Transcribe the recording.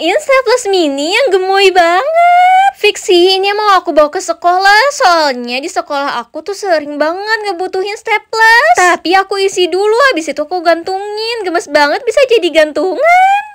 bawain staples mini yang gemoy banget. Fiksi, ini mau aku bawa ke sekolah. Soalnya di sekolah aku tuh sering banget ngebutuhin staples. Tapi aku isi dulu, habis itu aku gantungin. Gemes banget bisa jadi gantungan.